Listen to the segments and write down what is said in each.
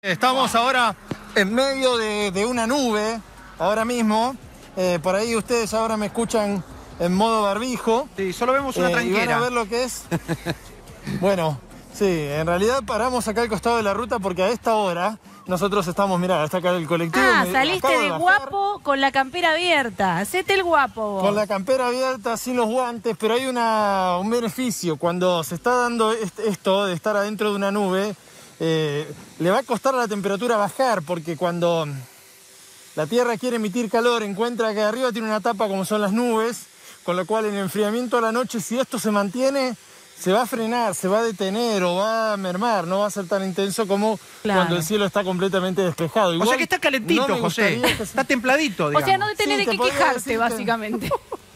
Estamos ahora en medio de, una nube, ahora mismo. Eh, por ahí ustedes ahora me escuchan en modo barbijo. Sí, solo vemos una tranquila eh, Y van a ver lo que es. bueno, sí, en realidad paramos acá al costado de la ruta porque a esta hora nosotros estamos, mirá, está acá el colectivo. Ah, saliste de, guapo con la campera abierta. Hacete el guapo Con la campera abierta, sin los guantes, pero hay un beneficio. Cuando se está dando esto de estar adentro de una nube eh, le va a costar a la temperatura bajar porque cuando la Tierra quiere emitir calor encuentra que arriba tiene una tapa como son las nubes, con lo cual el enfriamiento a la noche, si esto se mantiene, se va a frenar, se va a detener o va a mermar, no va a ser tan intenso como cuando el cielo está completamente despejado. Igual, o sea que está calentito, José, está templadito. O sea, no te de que quejarte, básicamente.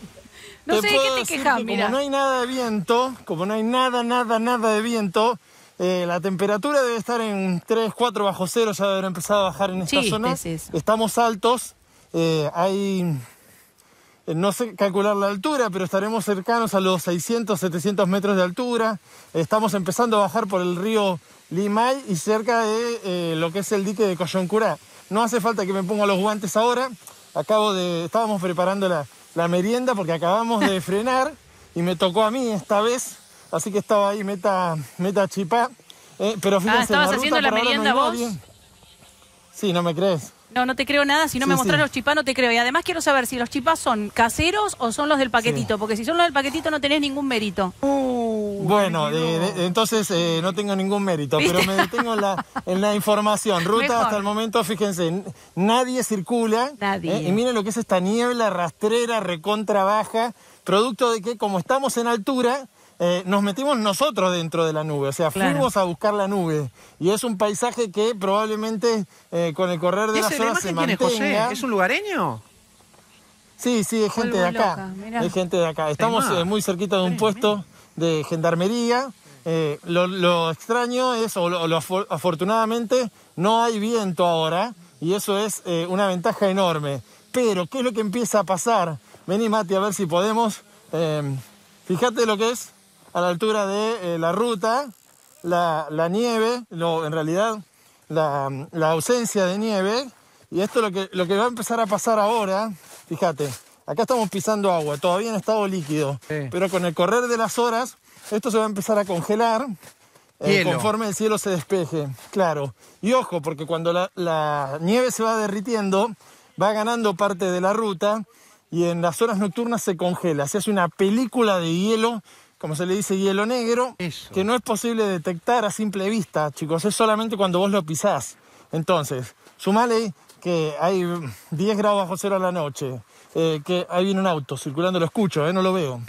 no sé de qué te quejas, mira. Como no hay nada de viento, como no hay nada, nada, nada de viento, eh, la temperatura debe estar en 3, 4 bajo cero, ya debe haber empezado a bajar en esta zona. Estamos altos, eh, hay, eh, no sé calcular la altura, pero estaremos cercanos a los 600, 700 metros de altura. Estamos empezando a bajar por el río Limay y cerca de lo que es el dique de Coyoncurá. No hace falta que me ponga los guantes ahora. Acabo de, estábamos preparando la merienda porque acabamos de frenar y me tocó a mí esta vez así que estaba ahí meta, meta chipá. Eh, pero ah, fíjense, ah, estabas haciendo la merienda vos. Sí, no me crees. No, no te creo nada. Si no me mostrás los chipá no te creo. Y además quiero saber si los chipás son caseros o son los del paquetito. Porque si son los del paquetito, no tenés ningún mérito. Uh, bueno, eh, entonces eh, no tengo ningún mérito. Pero me detengo en la, información. Ruta hasta el momento, fíjense, nadie circula. Nadie. y miren lo que es esta niebla rastrera, recontra baja. Producto de que, como estamos en altura, eh, nos metimos nosotros dentro de la nube, o sea, fuimos a buscar la nube. Y es un paisaje que probablemente eh, con el correr de la horas se mantenga. ¿Es un lugareño? Sí, sí, es gente de acá. Hay gente de acá. Estamos eh, muy cerquita de un puesto de gendarmería. lo, extraño es, o afortunadamente, no hay viento ahora y eso es una ventaja enorme. Pero, ¿qué es lo que empieza a pasar? Vení, Mati, a ver si podemos. fíjate lo que es a la altura de eh, la ruta, la, nieve, no, en realidad la, ausencia de nieve. Y esto lo que, lo que va a empezar a pasar ahora, fíjate, acá estamos pisando agua, todavía en estado líquido, pero con el correr de las horas esto se va a empezar a congelar eh, conforme el cielo se despeje, claro. Y ojo, porque cuando la, la nieve se va derritiendo, va ganando parte de la ruta y en las horas nocturnas se congela, se hace una película de hielo como se le dice hielo negro, que no es posible detectar a simple vista, chicos, es solamente cuando vos lo pisás. Entonces, sumale que hay 10 grados bajo cero a la noche, eh, que ahí viene un auto circulando, lo escucho, eh, no lo veo.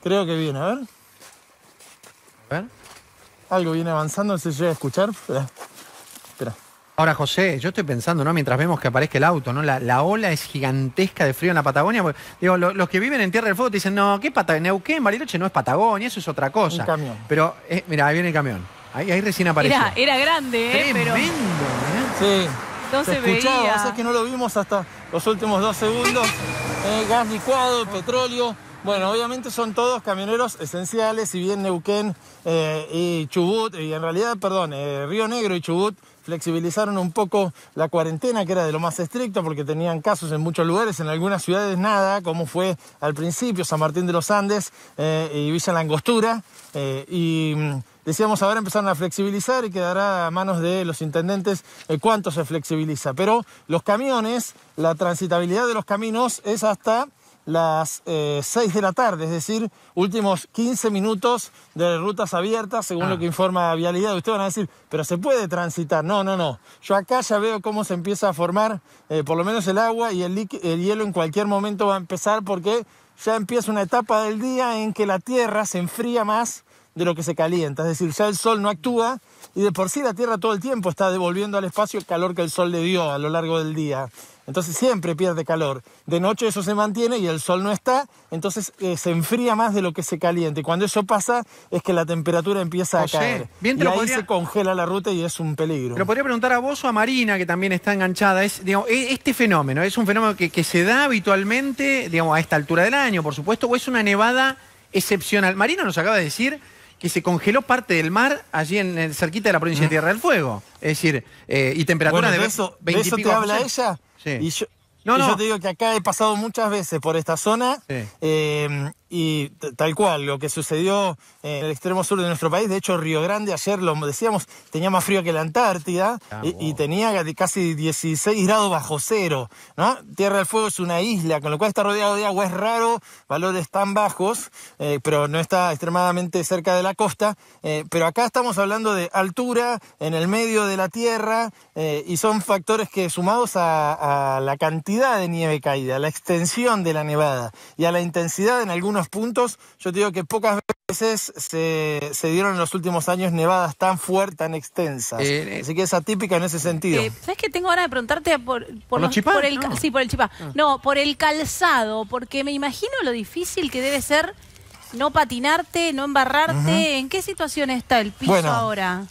Creo que viene, a ver. A ver. Algo viene avanzando, no se llega a escuchar. Ahora, José, yo estoy pensando, ¿no? Mientras vemos que aparezca el auto, ¿no? La, ola es gigantesca de frío en la Patagonia. digo, los que viven en Tierra del Fuego te dicen, no, ¿qué Patagonia? Neuquén, Bariloche no es Patagonia, eso es otra cosa. Un camión. Pero, eh, mira, ahí viene el camión. Ahí, recién apareció. Era, era grande, ¿eh? Tremendo, ¿eh? Sí. Entonces veía. que no lo vimos hasta los últimos dos segundos. Eh, gas licuado, petróleo. Bueno, obviamente son todos camioneros esenciales, si bien Neuquén eh, y Chubut, y en realidad, perdón, Río Negro y Chubut flexibilizaron un poco la cuarentena, que era de lo más estricto, porque tenían casos en muchos lugares, en algunas ciudades nada, como fue al principio San Martín de los Andes eh, y Villa Langostura. Eh, y mm, decíamos ahora empezaron a flexibilizar y quedará a manos de los intendentes eh, cuánto se flexibiliza. Pero los camiones, la transitabilidad de los caminos es hasta las 6 eh, de la tarde, es decir, últimos 15 minutos de rutas abiertas, según lo ah. que informa Vialidad. Ustedes van a decir, pero se puede transitar. No, no, no. Yo acá ya veo cómo se empieza a formar, eh, por lo menos el agua y el hielo en cualquier momento va a empezar porque ya empieza una etapa del día en que la tierra se enfría más de lo que se calienta. Es decir, ya el sol no actúa y de por sí la Tierra todo el tiempo está devolviendo al espacio el calor que el sol le dio a lo largo del día. Entonces siempre pierde calor. De noche eso se mantiene y el sol no está, entonces eh, se enfría más de lo que se caliente. Cuando eso pasa es que la temperatura empieza a caer. y ahí se congela la ruta y es un peligro. Pero podría preguntar a vos o a Marina, que también está enganchada. Es, e, este fenómeno, ¿es un fenómeno que, que se da habitualmente, digamos, a esta altura del año, por supuesto, o es una nevada excepcional? Marina nos acaba de decir que se congeló parte del mar allí en, cerquita de la provincia de mm. Tierra del Fuego. Es decir, eh, y temperatura de, eso, de eso te habla ella. Sí. Y yo, no, te digo que acá he pasado muchas veces por esta zona. Sí. Eh, y tal cual, lo que sucedió eh, en el extremo sur de nuestro país, de hecho Río Grande ayer, lo decíamos, tenía más frío que la Antártida ah, y, tenía casi 16 grados bajo cero, ¿no? Tierra del Fuego es una isla, con lo cual está rodeado de agua, es raro, valores tan bajos, eh, pero no está extremadamente cerca de la costa, eh, pero acá estamos hablando de altura, en el medio de la tierra, y son factores que sumados a, a la cantidad de nieve caída, a la extensión de la nevada y a la intensidad en algunos puntos. Yo te digo que pocas veces se, se dieron en los últimos años nevadas tan fuertes, tan extensas. Eh, eh. Así que es atípica en ese sentido. Eh, ¿Sabes que tengo ganas de preguntarte por, el, Sí, por el chipá. Ah. No, por el calzado, porque me imagino lo difícil que debe ser no patinarte, no embarrarte. ¿En qué situación está el piso ahora?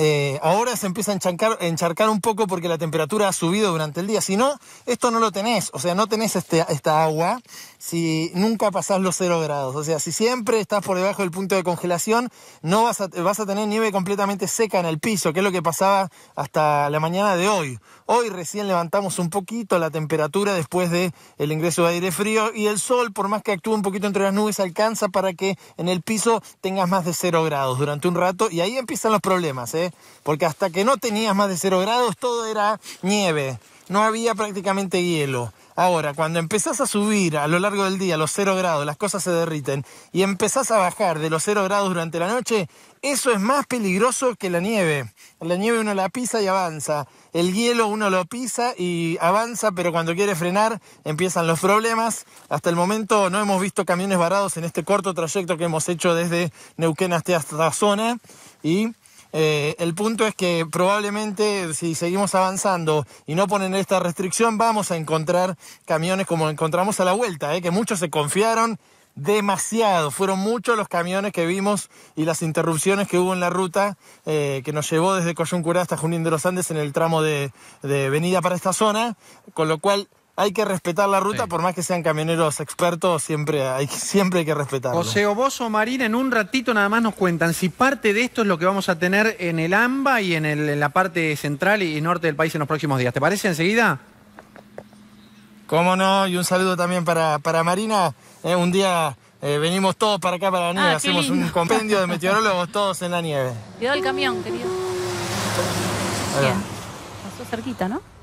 Eh, ahora se empieza a encharcar, un poco porque la temperatura ha subido durante el día. Si no, esto no lo tenés. O sea, no tenés este, esta agua si nunca pasás los 0 grados. O sea, si siempre estás por debajo del punto de congelación, no vas a, tener nieve completamente seca en el piso, que es lo que pasaba hasta la mañana de hoy. Hoy recién levantamos un poquito la temperatura después del el ingreso de aire frío y el sol, por más que actúe un poquito entre las nubes, alcanza para que en el piso tengas más de 0 grados durante un rato y ahí empiezan los problemas. ¿eh? porque hasta que no tenías más de 0 grados todo era nieve, no había prácticamente hielo. Ahora, cuando empezás a subir a lo largo del día los 0 grados, las cosas se derriten, y empezás a bajar de los 0 grados durante la noche, eso es más peligroso que la nieve. La nieve uno la pisa y avanza. El hielo uno lo pisa y avanza, pero cuando quiere frenar empiezan los problemas. Hasta el momento no hemos visto camiones varados en este corto trayecto que hemos hecho desde Neuquén hasta esta zona. Y eh, el punto es que probablemente si seguimos avanzando y no ponen esta restricción, vamos a encontrar camiones como encontramos a la vuelta, eh, que muchos se confiaron demasiado. Fueron muchos los camiones que vimos y las interrupciones que hubo en la ruta eh, que nos llevó desde Coyuncurá hasta Junín de los Andes en el tramo de, de venida para esta zona, con lo cual hay que respetar la ruta, por más que sean camioneros expertos, siempre hay, siempre hay que respetarla. José Oboso Marina, en un ratito nada más nos cuentan si parte de esto es lo que vamos a tener en el AMBA y en, el, la parte central y norte del país en los próximos días. ¿Te parece enseguida? Cómo no, y un saludo también para, para Marina. Eh, un día eh, venimos todos para acá, para la nieve. Ah, hacemos un compendio de meteorólogos todos en la nieve. Quedó el camión, querido. Bien. Pasó cerquita, ¿no?